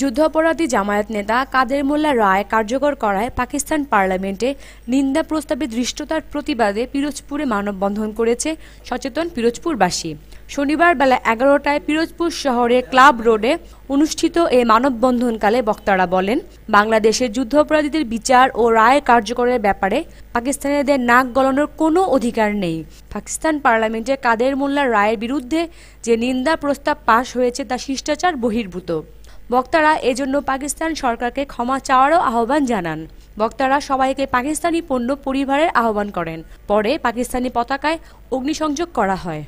যুদ্ধাপরাধী জামায়াত নেতা কাদের মোল্লা রায় কার্যকর করায় পাকিস্তান পার্লামেন্টে নিন্দা প্রস্তাবে দৃষ্টতার প্রতিবাদে পিরোজপুরে মানববন্ধন করেছে সচেতন পিরোজপুরবাসী শনিবার বেলা এগারোটায় পিরোজপুর শহরের ক্লাব রোডে অনুষ্ঠিত এ মানববন্ধনকালে বক্তারা বলেন বাংলাদেশের যুদ্ধাপরাধীদের বিচার ও রায় কার্যকরের ব্যাপারে পাকিস্তানিদের নাক গলানোর কোনো অধিকার নেই পাকিস্তান পার্লামেন্টে কাদের মোল্লা রায়ের বিরুদ্ধে যে নিন্দা প্রস্তাব পাশ হয়েছে তা শিষ্টাচার বহির্ভূত বক্তারা এজন্য পাকিস্তান সরকারকে ক্ষমা চাওয়ারও আহ্বান জানান বক্তারা সবাইকে পাকিস্তানি পণ্য পরিবারের আহ্বান করেন পরে পাকিস্তানি পতাকায় অগ্নিসংযোগ করা হয়